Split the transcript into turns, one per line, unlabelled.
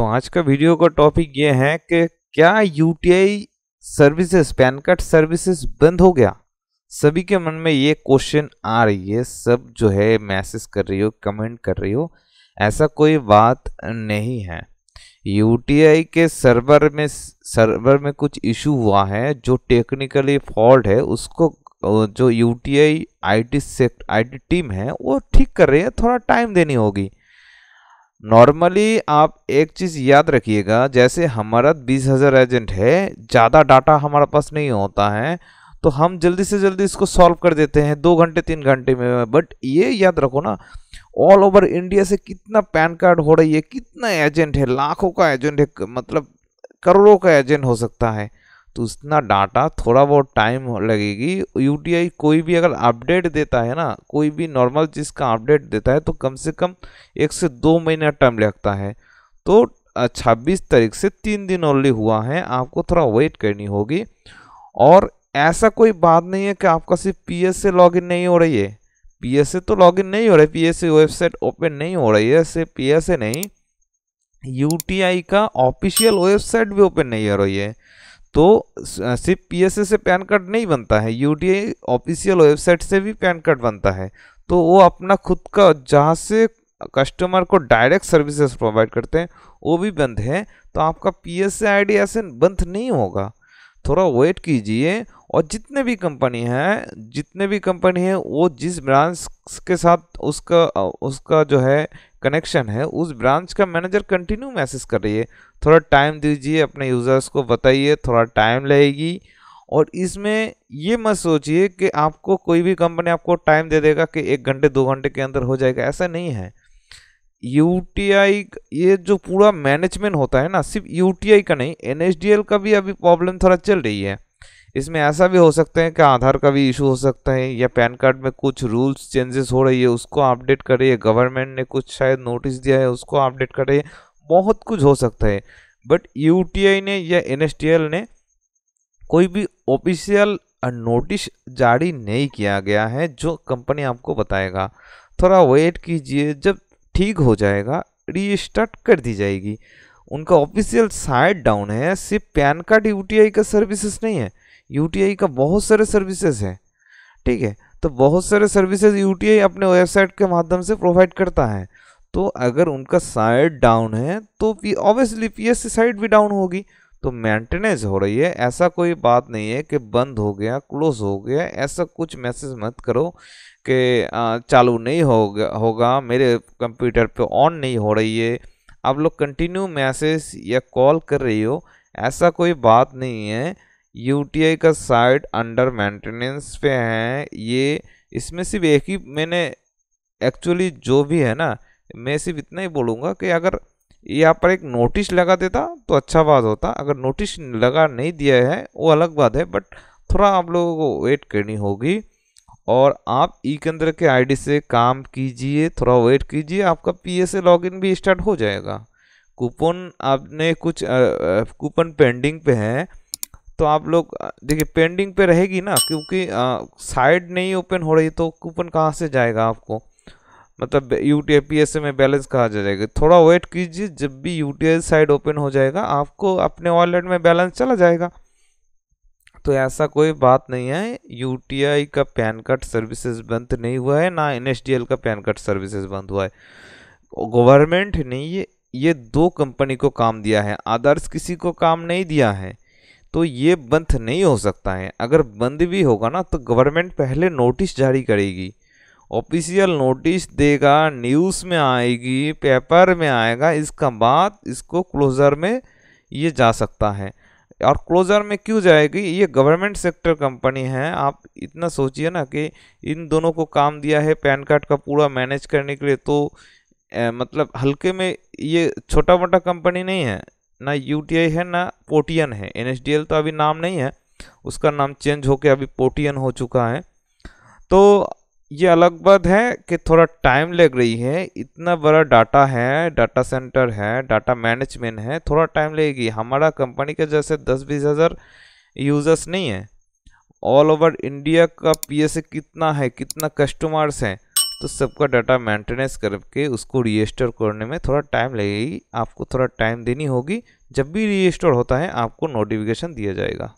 दोस्तों आज का वीडियो का टॉपिक ये है कि क्या UTI services PAN card services बंद हो गया सभी के मन में ये क्वेश्चन आ रही है सब जो है मैसेज कर रही हो कमेंट कर रही हो ऐसा कोई बात नहीं है यूटीआई के सर्वर में सर्वर में कुछ इशू हुआ है जो टेक्निकली फॉल्ट है उसको जो यूटीआई आईटी सेक्ट आईटी टीम है वो ठीक कर रही है थोड़ा टाइम देनी होगी नॉर्मली आप एक चीज़ याद रखिएगा जैसे हमारा बीस हज़ार एजेंट है ज़्यादा डाटा हमारे पास नहीं होता है तो हम जल्दी से जल्दी इसको सॉल्व कर देते हैं दो घंटे तीन घंटे में बट ये याद रखो ना ऑल ओवर इंडिया से कितना पैन कार्ड हो रही है कितना एजेंट है लाखों का एजेंट है मतलब करोड़ों का एजेंट हो सकता है तो उतना डाटा थोड़ा बहुत टाइम लगेगी यूटीआई कोई भी अगर अपडेट देता है ना कोई भी नॉर्मल चीज़ का अपडेट देता है तो कम से कम एक से दो महीना टाइम लगता है तो छब्बीस तारीख से तीन दिन ओनली हुआ है आपको थोड़ा वेट करनी होगी और ऐसा कोई बात नहीं है कि आपका सिर्फ पी एस से लॉग नहीं हो रही है पी एस से तो लॉग नहीं हो रहा है पी एस से वेबसाइट ओपन नहीं हो रही है सिर्फ पी एस से नहीं यू का ऑफिशियल वेबसाइट भी ओपन नहीं हो रही है तो सिर्फ पीएसए से पैन कार्ड नहीं बनता है यूडीए ऑफिशियल वेबसाइट से भी पैन कार्ड बनता है तो वो अपना खुद का जहाँ से कस्टमर को डायरेक्ट सर्विसेज प्रोवाइड करते हैं वो भी बंद है तो आपका पी एस ऐसे बंद नहीं होगा थोड़ा वेट कीजिए और जितने भी कंपनी हैं जितने भी कंपनी है वो जिस ब्रांच के साथ उसका उसका जो है कनेक्शन है उस ब्रांच का मैनेजर कंटिन्यू मैसेज कर रही है थोड़ा टाइम दीजिए अपने यूज़र्स को बताइए थोड़ा टाइम लगेगी और इसमें ये मत सोचिए कि आपको कोई भी कंपनी आपको टाइम दे देगा कि एक घंटे दो घंटे के अंदर हो जाएगा ऐसा नहीं है यू ये जो पूरा मैनेजमेंट होता है ना सिर्फ यू का नहीं एन का भी अभी प्रॉब्लम थोड़ा चल रही है इसमें ऐसा भी हो सकता है कि आधार का भी इशू हो सकता है या पैन कार्ड में कुछ रूल्स चेंजेस हो रही है उसको अपडेट करिए गवर्नमेंट ने कुछ शायद नोटिस दिया है उसको अपडेट करिए बहुत कुछ हो सकता है बट यू ने या एन ने कोई भी ऑफिशियल नोटिस जारी नहीं किया गया है जो कंपनी आपको बताएगा थोड़ा वेट कीजिए जब ठीक हो जाएगा रीस्टार्ट कर दी जाएगी उनका ऑफिशियल साइट डाउन है सिर्फ पैन कार्ड यू का सर्विसेज नहीं है यू का बहुत सारे सर्विसेज है ठीक है तो बहुत सारे सर्विसेज यू अपने वेबसाइट के माध्यम से प्रोवाइड करता है तो अगर उनका साइट डाउन है तो ऑब्वियसली पीएससी साइट भी डाउन होगी तो मेंटेनेंस हो रही है ऐसा कोई बात नहीं है कि बंद हो गया क्लोज हो गया ऐसा कुछ मैसेज मत करो कि चालू नहीं होगा होगा मेरे कंप्यूटर पे ऑन नहीं हो रही है आप लोग कंटिन्यू मैसेज या कॉल कर रही हो ऐसा कोई बात नहीं है यूटीआई का साइट अंडर मेंटेनेंस पे है ये इसमें सिर्फ एक ही मैंने एक्चुअली जो भी है ना मैं सिर्फ इतना ही बोलूँगा कि अगर यहाँ पर एक नोटिस लगा देता तो अच्छा बात होता अगर नोटिस लगा नहीं दिया है वो अलग बात है बट थोड़ा आप लोगों को वेट करनी होगी और आप ई केंद्र के आईडी से काम कीजिए थोड़ा वेट कीजिए आपका पी एस लॉगिन भी स्टार्ट हो जाएगा कूपन आपने कुछ कूपन पेंडिंग पे है तो आप लोग देखिए पेंडिंग पे रहेगी ना क्योंकि साइड नहीं ओपन हो रही तो कूपन कहाँ से जाएगा आपको मतलब यू टी में बैलेंस कहाँ जाएगा थोड़ा वेट कीजिए जब भी यू साइड ओपन हो जाएगा आपको अपने वॉलेट में बैलेंस चला जाएगा तो ऐसा कोई बात नहीं है यू का पैन कार्ड सर्विसेज बंद नहीं हुआ है ना एन का पैन कार्ड सर्विसेज बंद हुआ है गवर्नमेंट ने ये ये दो कंपनी को काम दिया है आदर्श किसी को काम नहीं दिया है तो ये बंद नहीं हो सकता है अगर बंद भी होगा ना तो गवर्नमेंट पहले नोटिस जारी करेगी ऑफिशियल नोटिस देगा न्यूज़ में आएगी पेपर में आएगा इसका बाद इसको क्लोज़र में ये जा सकता है और क्लोज़र में क्यों जाएगी ये गवर्नमेंट सेक्टर कंपनी है आप इतना सोचिए ना कि इन दोनों को काम दिया है पैन कार्ड का पूरा मैनेज करने के लिए तो ए, मतलब हल्के में ये छोटा मोटा कंपनी नहीं है ना यू है ना पोटियन है एन तो अभी नाम नहीं है उसका नाम चेंज होकर अभी पोटियन हो चुका है तो ये अलग बात है कि थोड़ा टाइम लग रही है इतना बड़ा डाटा है डाटा सेंटर है डाटा मैनेजमेंट है थोड़ा टाइम लगेगी हमारा कंपनी के जैसे दस बीस हज़ार यूज़र्स नहीं है ऑल ओवर इंडिया का पीएसए कितना है कितना कस्टमर्स हैं तो सबका डाटा मेंटेनेंस करके उसको रजिस्टर करने में थोड़ा टाइम लगेगी आपको थोड़ा टाइम देनी होगी जब भी रजिस्टर होता है आपको नोटिफिकेशन दिया जाएगा